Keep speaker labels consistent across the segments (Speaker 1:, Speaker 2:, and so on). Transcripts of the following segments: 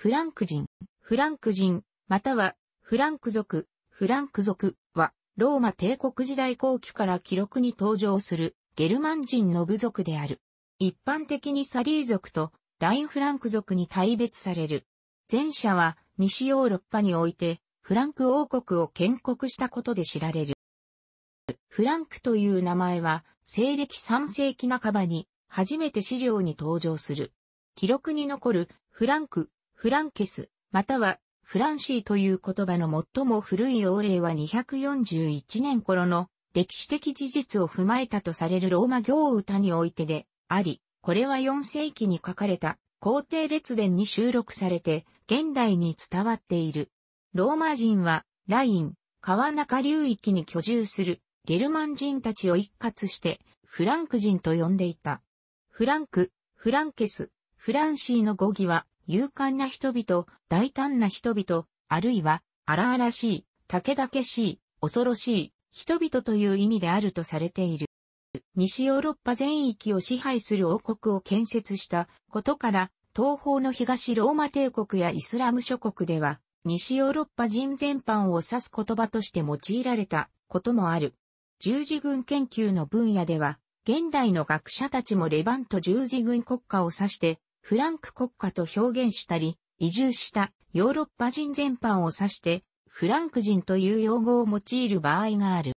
Speaker 1: フランク人、フランク人、または、フランク族、フランク族は、ローマ帝国時代後期から記録に登場する、ゲルマン人の部族である。一般的にサリー族と、ラインフランク族に大別される。前者は、西ヨーロッパにおいて、フランク王国を建国したことで知られる。フランクという名前は、西暦3世紀半ばに、初めて資料に登場する。記録に残る、フランクフランケス、またはフランシーという言葉の最も古い王令は241年頃の歴史的事実を踏まえたとされるローマ行歌においてであり、これは4世紀に書かれた皇帝列伝に収録されて現代に伝わっている。ローマ人はライン、川中流域に居住するゲルマン人たちを一括してフランク人と呼んでいた。フランク、フランケス、フランシーの語義は勇敢な人々、大胆な人々、あるいは荒々しい、武けしい、恐ろしい、人々という意味であるとされている。西ヨーロッパ全域を支配する王国を建設したことから、東方の東ローマ帝国やイスラム諸国では、西ヨーロッパ人全般を指す言葉として用いられたこともある。十字軍研究の分野では、現代の学者たちもレバント十字軍国家を指してフランク国家と表現したり、移住したヨーロッパ人全般を指して、フランク人という用語を用いる場合がある。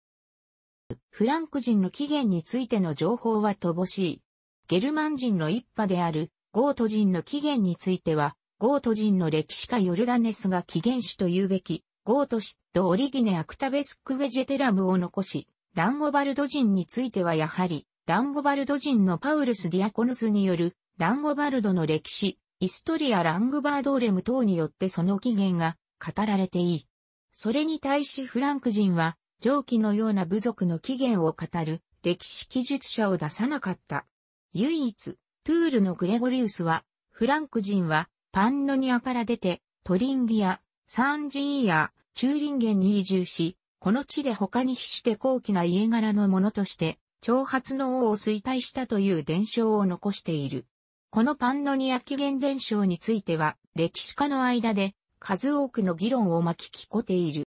Speaker 1: フランク人の起源についての情報は乏しい。ゲルマン人の一派であるゴート人の起源については、ゴート人の歴史家ヨルダネスが起源史と言うべき、ゴート氏とオリギネ・アクタベスク・ベジェテラムを残し、ランゴバルド人についてはやはり、ランゴバルド人のパウルス・ディアコヌスによるランゴバルドの歴史、イストリア・ラングバードーレム等によってその起源が語られていい。それに対しフランク人は、上記のような部族の起源を語る歴史記述者を出さなかった。唯一、トゥールのグレゴリウスは、フランク人はパンノニアから出て、トリンギア、サンジーア、ンゲンに移住し、この地で他に比して高貴な家柄のものとして、挑発の王を衰退したという伝承を残している。このパンノニア紀元伝承については、歴史家の間で数多くの議論を巻き聞こている。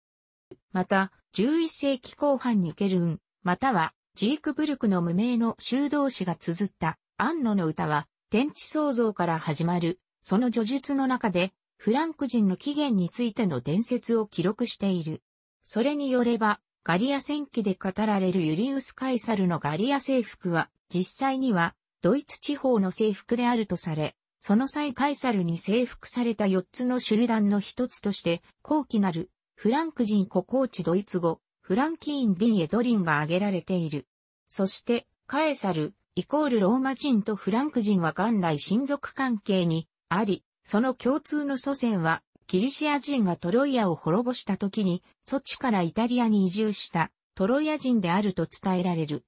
Speaker 1: また、11世紀後半にケルン、またはジークブルクの無名の修道士が綴ったアンノの歌は、天地創造から始まる、その叙述の中で、フランク人の起源についての伝説を記録している。それによれば、ガリア戦記で語られるユリウス・カイサルのガリア征服は、実際にはドイツ地方の征服であるとされ、その際カイサルに征服された4つの集団の一つとして、後期なる、フランク人古高地ドイツ語、フランキーン・ディン・エドリンが挙げられている。そして、カエサル、イコールローマ人とフランク人は元来親族関係にあり、その共通の祖先は、キリシア人がトロイアを滅ぼした時に、そっちからイタリアに移住したトロイア人であると伝えられる。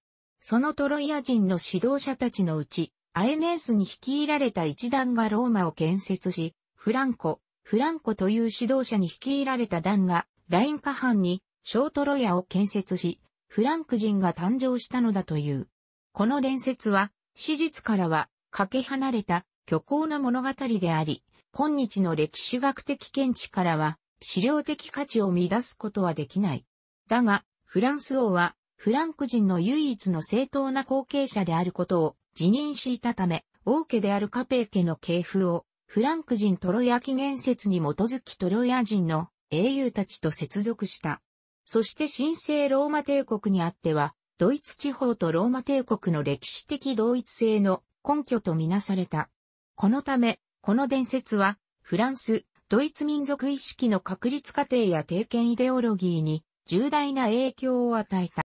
Speaker 1: そのトロイア人の指導者たちのうち、アエネースに率いられた一団がローマを建設し、フランコ、フランコという指導者に率いられた団が、ライン下半に、小トロイアを建設し、フランク人が誕生したのだという。この伝説は、史実からは、かけ離れた虚構の物語であり、今日の歴史学的見地からは、資料的価値を乱すことはできない。だが、フランス王は、フランク人の唯一の正当な後継者であることを辞任したため、王家であるカペー家の系譜を、フランク人トロヤ紀元説に基づきトロヤ人の英雄たちと接続した。そして神聖ローマ帝国にあっては、ドイツ地方とローマ帝国の歴史的同一性の根拠とみなされた。このため、この伝説は、フランス、ドイツ民族意識の確立過程や定見イデオロギーに重大な影響を与えた。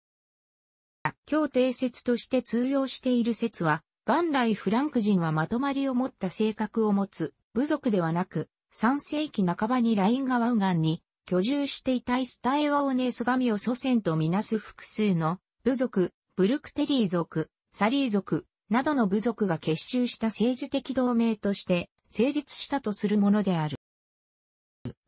Speaker 1: 協定説として通用している説は、元来フランク人はまとまりを持った性格を持つ部族ではなく、3世紀半ばにライン川右岸に居住していたイスタエワオネース神を祖先とみなす複数の部族、ブルクテリー族、サリー族などの部族が結集した政治的同盟として成立したとするものである。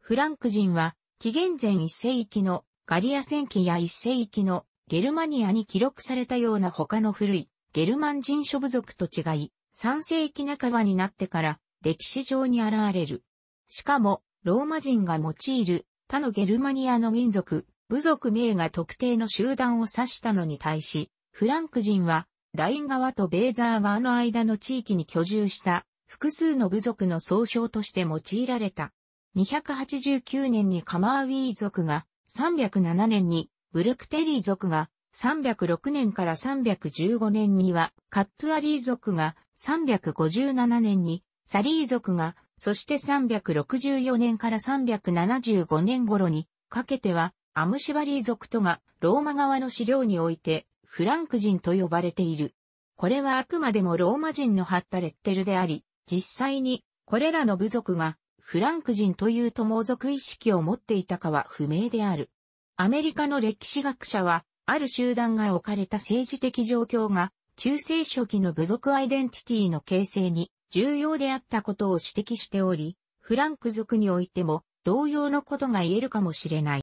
Speaker 1: フランク人は紀元前1世紀のガリア戦記や1世紀のゲルマニアに記録されたような他の古いゲルマン人諸部族と違い、3世紀半ばになってから歴史上に現れる。しかも、ローマ人が用いる他のゲルマニアの民族、部族名が特定の集団を指したのに対し、フランク人は、ライン川とベーザー川の間の地域に居住した複数の部族の総称として用いられた。289年にカマーウィー族が、307年にブルクテリー族が306年から315年には、カットアリー族が357年に、サリー族が、そして364年から375年頃にかけては、アムシバリー族とがローマ側の資料において、フランク人と呼ばれている。これはあくまでもローマ人のハったレッテルであり、実際にこれらの部族がフランク人という友族意識を持っていたかは不明である。アメリカの歴史学者は、ある集団が置かれた政治的状況が、中世初期の部族アイデンティティの形成に重要であったことを指摘しており、フランク族においても同様のことが言えるかもしれない。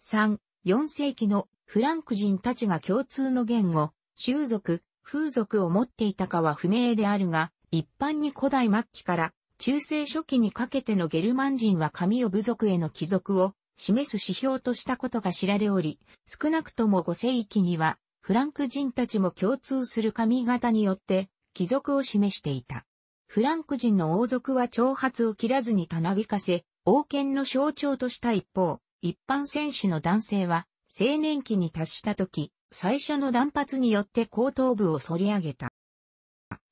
Speaker 1: 3、4世紀のフランク人たちが共通の言語、宗族、風俗を持っていたかは不明であるが、一般に古代末期から中世初期にかけてのゲルマン人は神を部族への帰属を示す指標としたことが知られおり、少なくとも5世紀には、フランク人たちも共通する髪型によって、貴族を示していた。フランク人の王族は長髪を切らずにたなびかせ、王権の象徴とした一方、一般戦士の男性は、青年期に達した時、最初の断髪によって後頭部を反り上げた。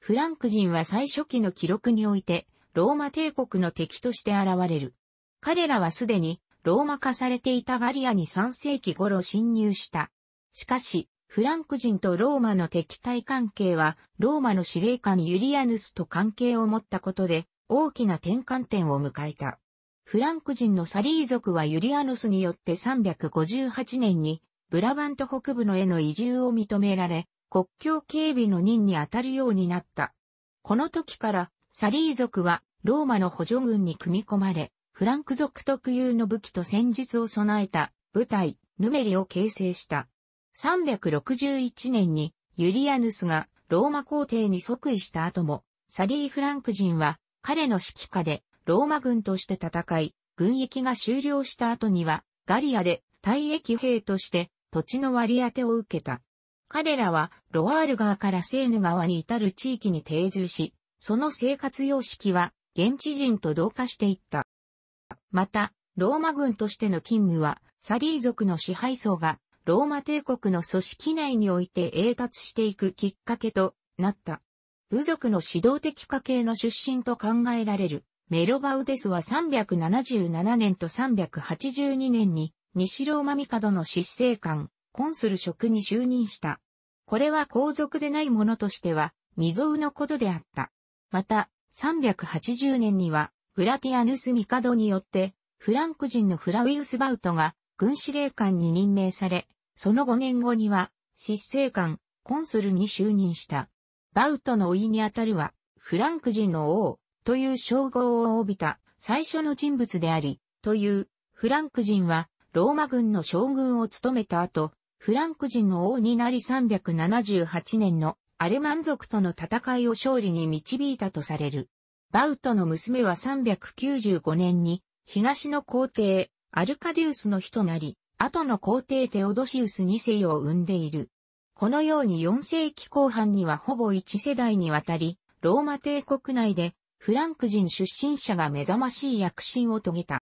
Speaker 1: フランク人は最初期の記録において、ローマ帝国の敵として現れる。彼らはすでにローマ化されていたガリアに3世紀頃侵入した。しかし、フランク人とローマの敵対関係は、ローマの司令官ユリアヌスと関係を持ったことで、大きな転換点を迎えた。フランク人のサリー族はユリアヌスによって358年に、ブラバント北部のへの移住を認められ、国境警備の任に当たるようになった。この時から、サリー族は、ローマの補助軍に組み込まれ、フランク族特有の武器と戦術を備えた部隊、ヌメリを形成した。361年にユリアヌスがローマ皇帝に即位した後も、サリー・フランク人は彼の指揮下でローマ軍として戦い、軍役が終了した後にはガリアで退役兵として土地の割り当てを受けた。彼らはロワール川からセーヌ川に至る地域に定住し、その生活様式は現地人と同化していった。また、ローマ軍としての勤務は、サリー族の支配層が、ローマ帝国の組織内において栄達していくきっかけとなった。部族の指導的家系の出身と考えられる。メロバウデスは377年と382年に西ローマ帝の執政官、コンスル職に就任した。これは皇族でない者としては未曾有のことであった。また、380年にはグラティアヌス・ミカドによって、フランク人のフラウィウス・バウトが軍司令官に任命され、その5年後には、執政官、コンスルに就任した。バウトの老いにあたるは、フランク人の王という称号を帯びた最初の人物であり、という、フランク人は、ローマ軍の将軍を務めた後、フランク人の王になり378年のアレマン族との戦いを勝利に導いたとされる。バウトの娘は395年に、東の皇帝、アルカデウスの日となり、後の皇帝テオドシウス2世を生んでいる。このように4世紀後半にはほぼ1世代にわたり、ローマ帝国内でフランク人出身者が目覚ましい躍進を遂げた。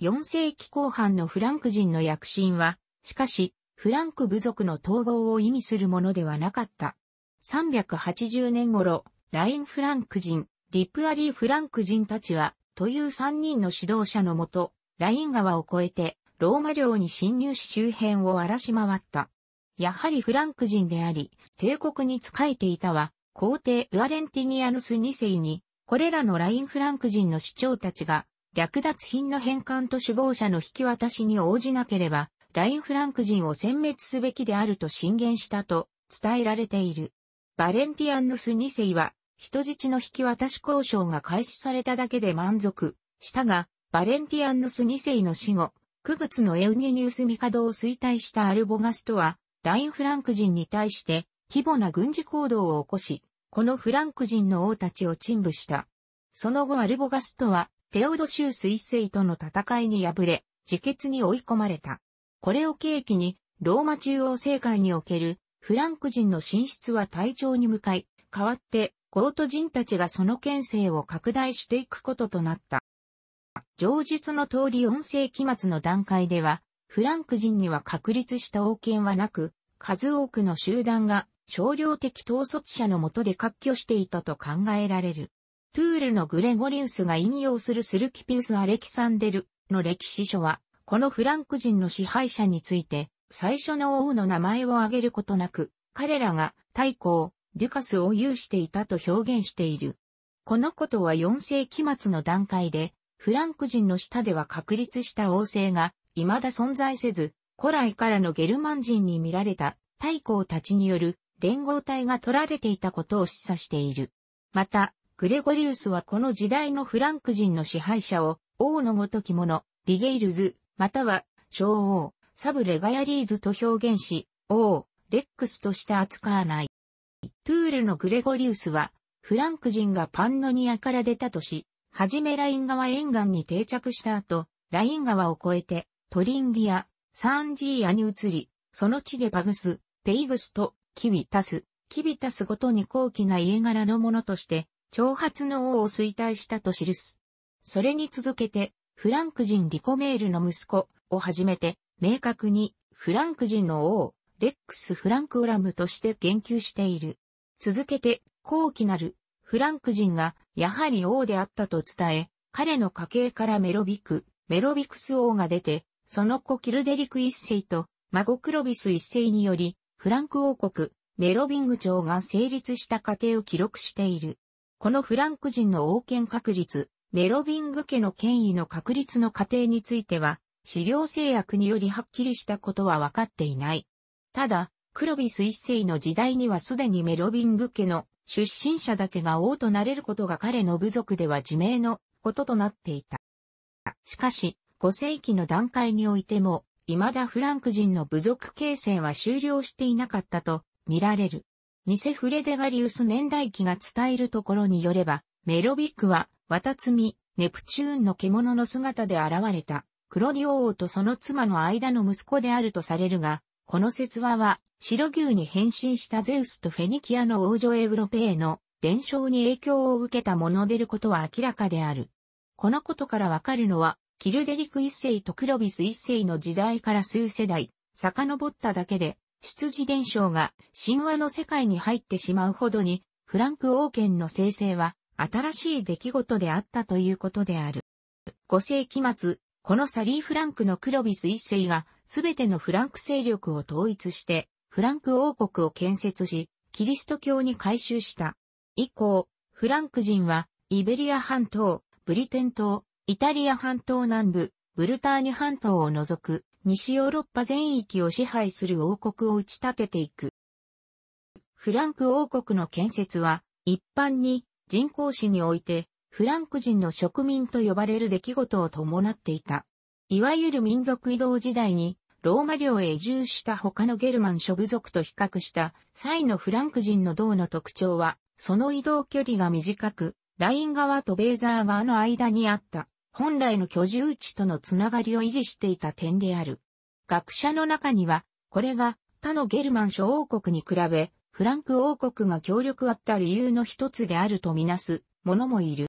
Speaker 1: 4世紀後半のフランク人の躍進は、しかし、フランク部族の統合を意味するものではなかった。380年頃、ラインフランク人、ディプアリー・フランク人たちは、という三人の指導者のもと、ライン川を越えて、ローマ領に侵入し周辺を荒らし回った。やはりフランク人であり、帝国に仕えていたは、皇帝ウアレンティニアヌス2世に、これらのラインフランク人の首長たちが、略奪品の返還と首謀者の引き渡しに応じなければ、ラインフランク人を殲滅すべきであると進言したと伝えられている。バレンティアヌス2世は人質の引き渡し交渉が開始されただけで満足したが、バレンティアンヌス2世の死後、9月のエウニニウス・ミカドを衰退したアルボガストは、ラインフランク人に対して規模な軍事行動を起こし、このフランク人の王たちを鎮部した。その後アルボガストは、テオドシウス世との戦いに敗れ、自決に追い込まれた。これを契機に、ローマ中央政界におけるフランク人の進出は体調に向かい、代わってゴート人たちがその権勢を拡大していくこととなった。上述の通り音世期末の段階では、フランク人には確立した王権はなく、数多くの集団が少量的統率者のもとで割拠していたと考えられる。トゥールのグレゴリウスが引用するスルキピウス・アレキサンデルの歴史書は、このフランク人の支配者について、最初の王の名前を挙げることなく、彼らが太閤、デュカスを有していたと表現している。このことは4世紀末の段階で、フランク人の下では確立した王政が未だ存在せず、古来からのゲルマン人に見られた太閤たちによる連合体が取られていたことを示唆している。また、グレゴリウスはこの時代のフランク人の支配者を王のごとき者、リゲイルズ、または小王、サブレガヤリーズと表現し、王、レックスとして扱わない。トゥールのグレゴリウスは、フランク人がパンノニアから出たとし、はじめライン川沿岸に定着した後、ライン川を越えて、トリンギア、サンジーアに移り、その地でパグス、ペイグスと、キビタス、キビタスごとに高貴な家柄のものとして、長髪の王を衰退したと記す。それに続けて、フランク人リコメールの息子をはじめて、明確にフランク人の王、レックス・フランクオラムとして言及している。続けて、高貴なる、フランク人が、やはり王であったと伝え、彼の家系からメロビク、メロビクス王が出て、その子キルデリク一世と、孫クロビス一世により、フランク王国、メロビング朝が成立した過程を記録している。このフランク人の王権確立、メロビング家の権威の確立の過程については、資料制約によりはっきりしたことは分かっていない。ただ、黒ビス一世の時代にはすでにメロビング家の出身者だけが王となれることが彼の部族では自明のこととなっていた。しかし、5世紀の段階においても、未だフランク人の部族形成は終了していなかったと見られる。ニセフレデガリウス年代記が伝えるところによれば、メロビックは、渡積、ネプチューンの獣の姿で現れた、クロディオ王とその妻の間の息子であるとされるが、この説話は白牛に変身したゼウスとフェニキアの王女エウロペへの伝承に影響を受けたものでることは明らかである。このことからわかるのは、キルデリク一世とクロビス一世の時代から数世代、遡っただけで、出自伝承が神話の世界に入ってしまうほどに、フランク王権の生成は新しい出来事であったということである。5世紀末、このサリー・フランクのクロビス一世が、すべてのフランク勢力を統一して、フランク王国を建設し、キリスト教に改宗した。以降、フランク人は、イベリア半島、ブリテン島、イタリア半島南部、ブルターニュ半島を除く、西ヨーロッパ全域を支配する王国を打ち立てていく。フランク王国の建設は、一般に人工史において、フランク人の植民と呼ばれる出来事を伴っていた。いわゆる民族移動時代に、ローマ領へ移住した他のゲルマン諸部族と比較した際のフランク人の銅の特徴は、その移動距離が短く、ライン側とベーザー側の間にあった、本来の居住地とのつながりを維持していた点である。学者の中には、これが他のゲルマン諸王国に比べ、フランク王国が協力あった理由の一つであるとみなす者もいる。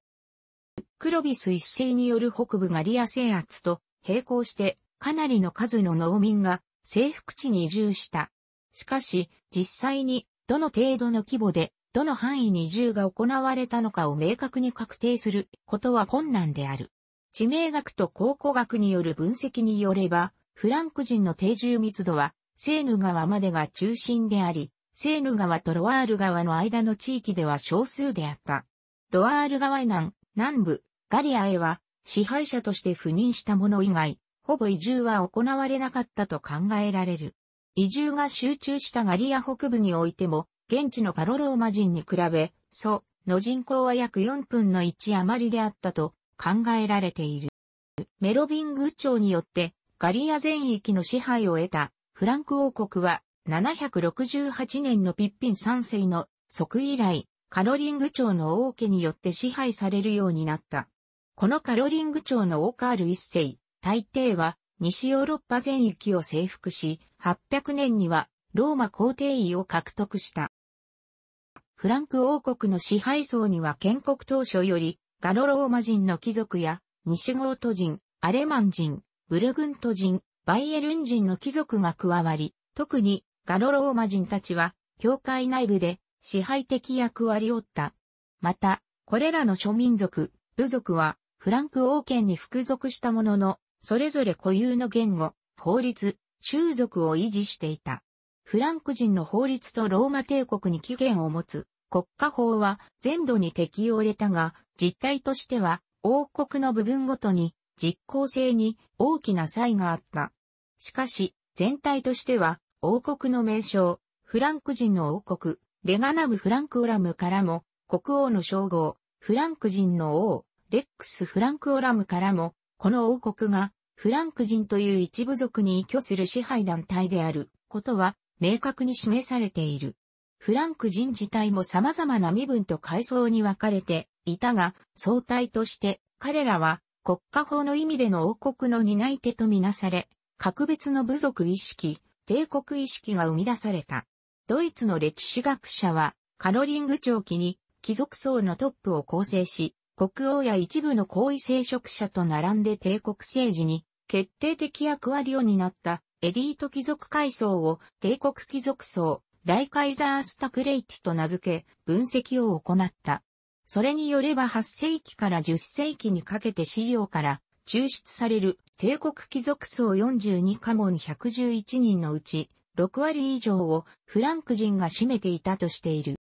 Speaker 1: クロビス一世による北部がリア制圧と並行してかなりの数の農民が征服地に移住した。しかし、実際にどの程度の規模で、どの範囲に移住が行われたのかを明確に確定することは困難である。地名学と考古学による分析によれば、フランク人の定住密度は、セーヌ川までが中心であり、セーヌ川とロワール川の間の地域では少数であった。ロワール川南、南部、ガリアへは、支配者として赴任した者以外、ほぼ移住は行われなかったと考えられる。移住が集中したガリア北部においても、現地のカロローマ人に比べ、ソの人口は約4分の1余りであったと考えられている。メロビング朝によってガリア全域の支配を得たフランク王国は768年のピッピン三世の即以来カロリング朝の王家によって支配されるようになった。このカロリング朝の王カール一世、大抵は西ヨーロッパ全域を征服し、800年にはローマ皇帝位を獲得した。フランク王国の支配層には建国当初よりガロローマ人の貴族や西ゴート人、アレマン人、ブルグント人、バイエルン人の貴族が加わり、特にガロローマ人たちは教会内部で支配的役割を負った。また、これらの諸民族、部族はフランク王権に服属したものの、それぞれ固有の言語、法律、習俗を維持していた。フランク人の法律とローマ帝国に起源を持つ国家法は全土に適用れたが、実態としては王国の部分ごとに実効性に大きな差異があった。しかし、全体としては王国の名称、フランク人の王国、レガナブ・フランクオラムからも、国王の称号、フランク人の王、レックス・フランクオラムからも、この王国がフランク人という一部族に依拠する支配団体であることは明確に示されている。フランク人自体も様々な身分と階層に分かれていたが、総体として彼らは国家法の意味での王国の担い手とみなされ、格別の部族意識、帝国意識が生み出された。ドイツの歴史学者は、カロリング長期に貴族層のトップを構成し、国王や一部の高位聖職者と並んで帝国政治に決定的役割を担ったエリート貴族階層を帝国貴族層、ライカイザースタクレイティと名付け、分析を行った。それによれば8世紀から10世紀にかけて資料から抽出される帝国貴族層42カモン111人のうち6割以上をフランク人が占めていたとしている。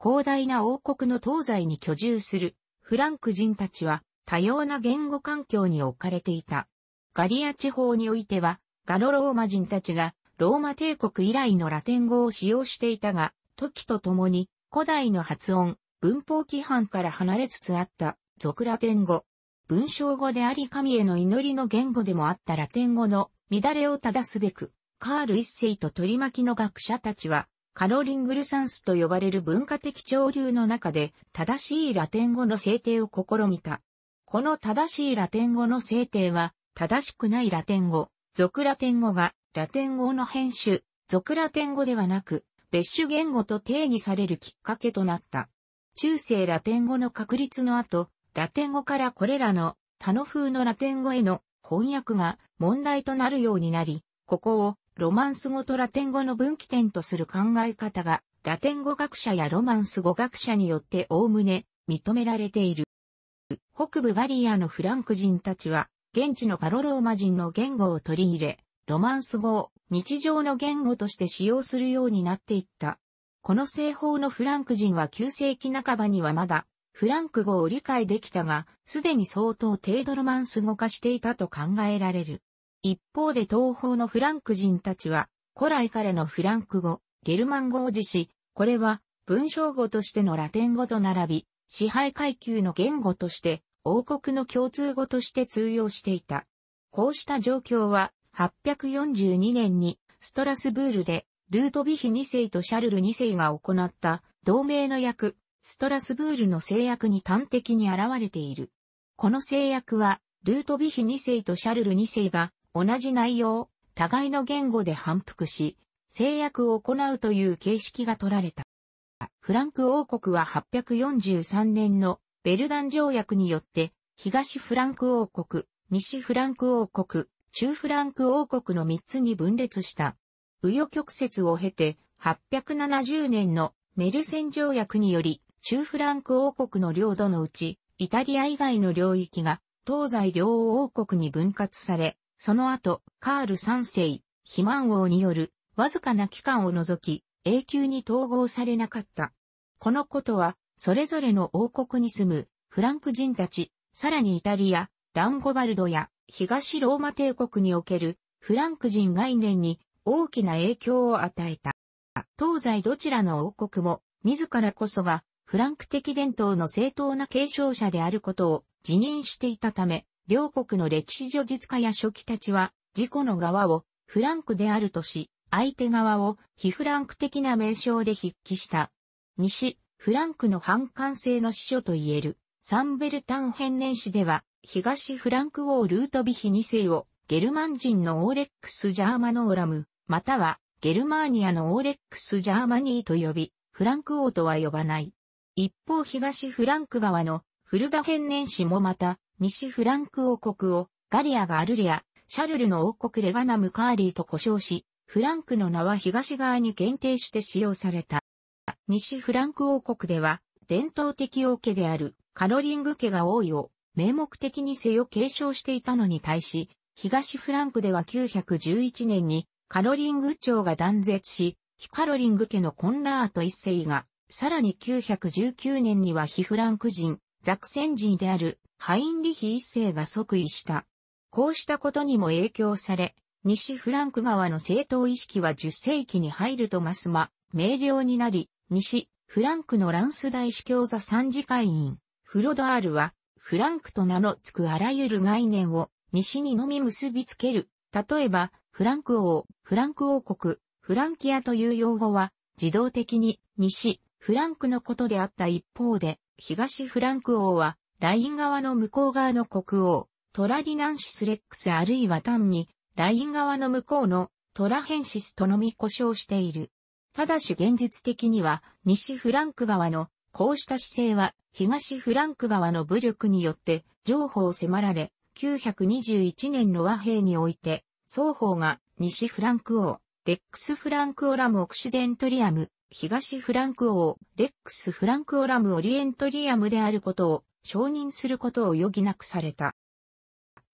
Speaker 1: 広大な王国の東西に居住するフランク人たちは多様な言語環境に置かれていた。ガリア地方においてはガロローマ人たちがローマ帝国以来のラテン語を使用していたが、時とともに古代の発音、文法規範から離れつつあった俗ラテン語。文章語であり神への祈りの言語でもあったラテン語の乱れを正すべく、カール一世と取り巻きの学者たちは、カロリングルサンスと呼ばれる文化的潮流の中で正しいラテン語の制定を試みた。この正しいラテン語の制定は正しくないラテン語、俗ラテン語がラテン語の編集、俗ラテン語ではなく別種言語と定義されるきっかけとなった。中世ラテン語の確立の後、ラテン語からこれらの他の風のラテン語への翻訳が問題となるようになり、ここをロマンス語とラテン語の分岐点とする考え方が、ラテン語学者やロマンス語学者によって概ね認められている。北部ガリアのフランク人たちは、現地のカロローマ人の言語を取り入れ、ロマンス語を日常の言語として使用するようになっていった。この西方のフランク人は9世紀半ばにはまだ、フランク語を理解できたが、すでに相当程度ロマンス語化していたと考えられる。一方で東方のフランク人たちは、古来からのフランク語、ゲルマン語を辞し、これは文章語としてのラテン語と並び、支配階級の言語として、王国の共通語として通用していた。こうした状況は、842年にストラスブールで、ルートビヒ2世とシャルル2世が行った同盟の役、ストラスブールの制約に端的に現れている。この制約は、ルートビヒ2世とシャルル2世が同じ内容、互いの言語で反復し、制約を行うという形式が取られた。フランク王国は843年のベルダン条約によって、東フランク王国、西フランク王国、中フランク王国の3つに分裂した。紆余曲折を経て、870年のメルセン条約により、中フランク王国の領土のうち、イタリア以外の領域が東西両王国に分割され、その後、カール三世、肥満王による、わずかな期間を除き、永久に統合されなかった。このことは、それぞれの王国に住む、フランク人たち、さらにイタリア、ランゴバルドや、東ローマ帝国における、フランク人概念に、大きな影響を与えた。東西どちらの王国も、自らこそが、フランク的伝統の正当な継承者であることを自認していたため、両国の歴史叙述家や書記たちは、自己の側をフランクであるとし、相手側を非フランク的な名称で筆記した。西、フランクの反感性の司書といえる、サンベルタン編年史では、東フランク王ルートビヒ2世を、ゲルマン人のオーレックス・ジャーマノーラム、または、ゲルマーニアのオーレックス・ジャーマニーと呼び、フランク王とは呼ばない。一方東フランク側のフルダ編年史もまた、西フランク王国を、ガリアがアルリア、シャルルの王国レガナムカーリーと呼称し、フランクの名は東側に限定して使用された。西フランク王国では、伝統的王家であるカロリング家が王位を名目的に世を継承していたのに対し、東フランクでは911年にカロリング朝が断絶し、非カロリング家のコンラート一世が、さらに919年には非フランク人、ザクセン人であるハインリヒ一世が即位した。こうしたことにも影響され、西フランク側の政党意識は10世紀に入るとますま、明瞭になり、西フランクのランス大司教座参事会員、フロドアールは、フランクと名の付くあらゆる概念を西にのみ結びつける。例えば、フランク王、フランク王国、フランキアという用語は、自動的に西、フランクのことであった一方で、東フランク王は、ライン側の向こう側の国王、トラリナンシスレックスあるいは単に、ライン側の向こうのトラヘンシスとのみ呼称している。ただし現実的には、西フランク側の、こうした姿勢は、東フランク側の武力によって、譲歩を迫られ、921年の和平において、双方が、西フランク王、レックス・フランク・オラム・オクシデントリアム、東フランク王、レックス・フランクオラム・オリエントリアムであることを承認することを余儀なくされた。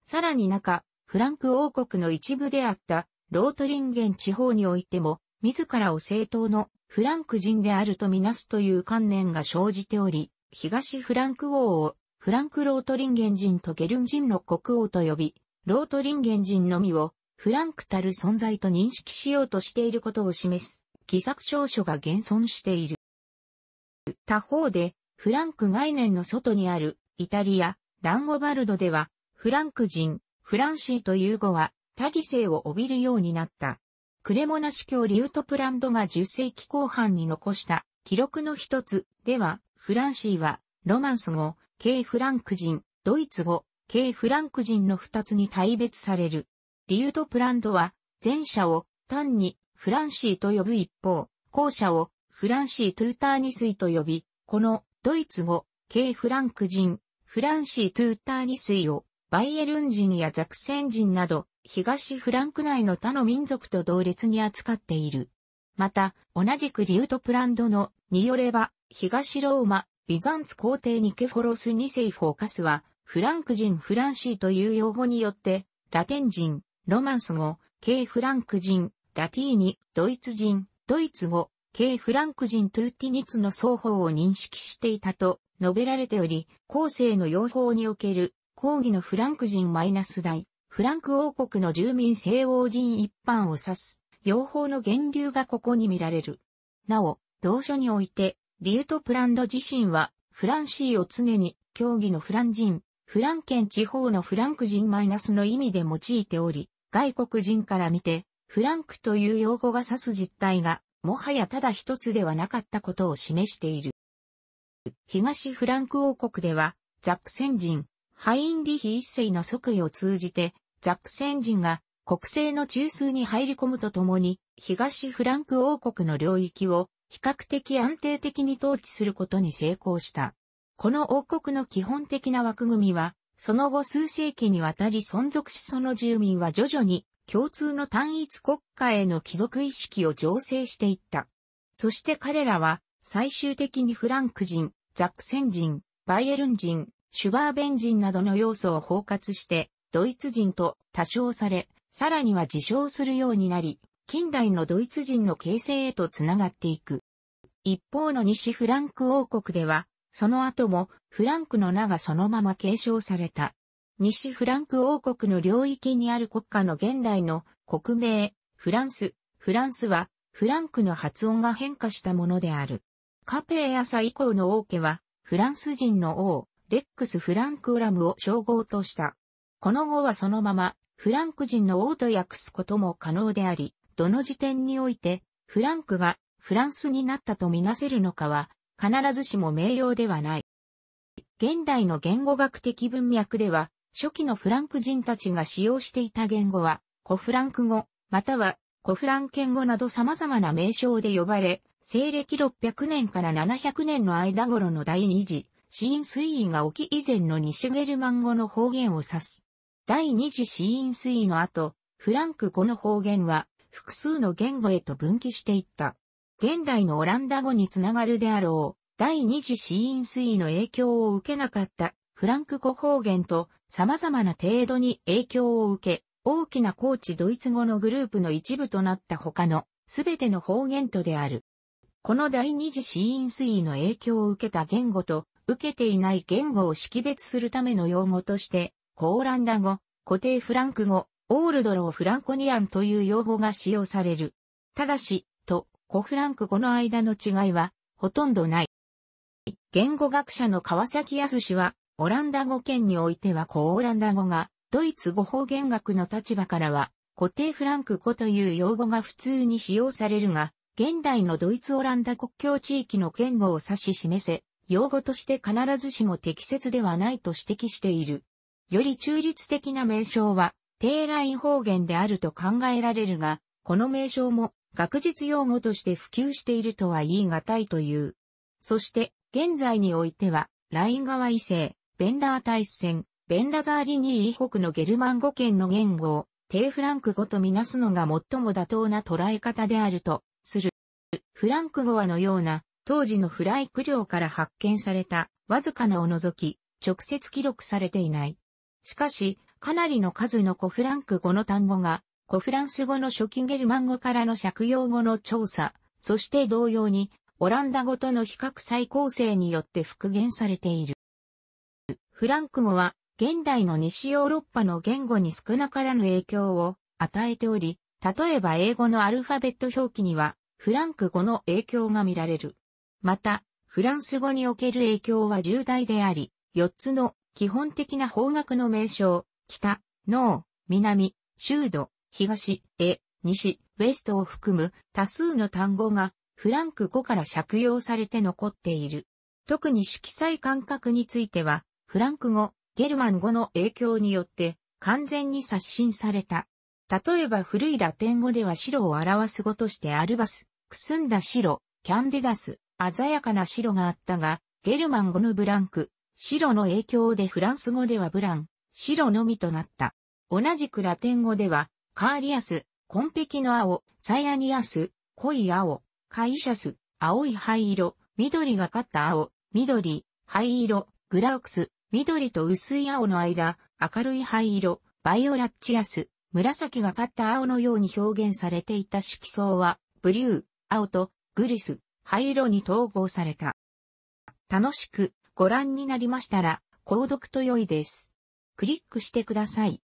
Speaker 1: さらに中、フランク王国の一部であったロートリンゲン地方においても、自らを正当のフランク人であるとみなすという観念が生じており、東フランク王をフランクロートリンゲン人とゲルン人の国王と呼び、ロートリンゲン人のみをフランクたる存在と認識しようとしていることを示す偽作証書が現存している。他方で、フランク概念の外にある、イタリア、ランゴバルドでは、フランク人、フランシーという語は、多義性を帯びるようになった。クレモナ司教リュートプランドが10世紀後半に残した記録の一つでは、フランシーは、ロマンス語、系フランク人、ドイツ語、系フランク人の二つに大別される。リュートプランドは、前者を単にフランシーと呼ぶ一方、後者をフランシー・トゥーターニスイと呼び、このドイツ語、系フランク人、フランシー・トゥーターニスイをバイエルン人やザクセン人など、東フランク内の他の民族と同列に扱っている。また、同じくリュートプランドの、によれば、東ローマ、ビザンツ皇帝ニケフォロス2世フォーカスは、フランク人フランシーという用語によって、ラテン人、ロマンス語、系フランク人、ラティーニ、ドイツ人、ドイツ語、系フランク人トゥーティニツの双方を認識していたと述べられており、後世の用法における抗議のフランク人マイナス大、フランク王国の住民西欧人一般を指す、用法の源流がここに見られる。なお、同書において、リュートプランド自身は、フランシーを常に、競技のフラン人、フラン県地方のフランク人マイナスの意味で用いており、外国人から見て、フランクという用語が指す実態が、もはやただ一つではなかったことを示している。東フランク王国では、ザクセン人、ハインリヒ一世の即位を通じて、ザクセン人が国政の中枢に入り込むとともに、東フランク王国の領域を比較的安定的に統治することに成功した。この王国の基本的な枠組みは、その後数世紀にわたり存続しその住民は徐々に共通の単一国家への帰属意識を醸成していった。そして彼らは、最終的にフランク人、ザクセン人、バイエルン人、シュバーベン人などの要素を包括して、ドイツ人と多少され、さらには自称するようになり、近代のドイツ人の形成へとつながっていく。一方の西フランク王国では、その後もフランクの名がそのまま継承された。西フランク王国の領域にある国家の現代の国名、フランス。フランスは、フランクの発音が変化したものである。カペー朝以降の王家は、フランス人の王、レックス・フランク・ウラムを称号とした。この後はそのまま、フランク人の王と訳すことも可能であり、どの時点において、フランクがフランスになったとみなせるのかは、必ずしも名誉ではない。現代の言語学的文脈では、初期のフランク人たちが使用していた言語は、コフランク語、またはコフランケン語など様々な名称で呼ばれ、西暦600年から700年の間頃の第二次、死因水位が起き以前の西ゲルマン語の方言を指す。第二次死因水位の後、フランク語の方言は複数の言語へと分岐していった。現代のオランダ語につながるであろう、第二次死因水位の影響を受けなかったフランク語方言と様々な程度に影響を受け、大きな高知ドイツ語のグループの一部となった他の全ての方言とである。この第二次死因推移の影響を受けた言語と受けていない言語を識別するための用語として、コーランダ語、固定フランク語、オールドローフランコニアンという用語が使用される。ただし、と、コフランク語の間の違いは、ほとんどない。言語学者の川崎康は、オランダ語圏においては古オランダ語が、ドイツ語方言学の立場からは、固定フランク語という用語が普通に使用されるが、現代のドイツオランダ国境地域の言語を指し示せ、用語として必ずしも適切ではないと指摘している。より中立的な名称は、低ライン方言であると考えられるが、この名称も学術用語として普及しているとは言い難いという。そして、現在においては、ライン側異性、ベンラー大戦、ベンラザーリニー以北のゲルマン語圏の言語を、低フランク語とみなすのが最も妥当な捉え方であると、する。フランク語はのような、当時のフライク領から発見された、わずかなを除き、直接記録されていない。しかし、かなりの数の古フランク語の単語が、古フランス語の初期ゲルマン語からの借用語の調査、そして同様に、オランダ語との比較再構成によって復元されている。フランク語は現代の西ヨーロッパの言語に少なからぬ影響を与えており、例えば英語のアルファベット表記にはフランク語の影響が見られる。また、フランス語における影響は重大であり、4つの基本的な方角の名称、北、ー、南、州土、東、え、西、ウェストを含む多数の単語がフランク語から借用されて残っている。特に色彩感覚については、フランク語、ゲルマン語の影響によって完全に刷新された。例えば古いラテン語では白を表す語としてアルバス、くすんだ白、キャンデダス、鮮やかな白があったが、ゲルマン語のブランク、白の影響でフランス語ではブラン、白のみとなった。同じくラテン語では、カーリアス、紺碧の青、サイアニアス、濃い青、カイシャス、青い灰色、緑がかった青、緑、灰色、グラウクス、緑と薄い青の間、明るい灰色、バイオラッチアス、紫がかった青のように表現されていた色相は、ブリュー、青とグリス、灰色に統合された。楽しくご覧になりましたら、購読と良いです。クリックしてください。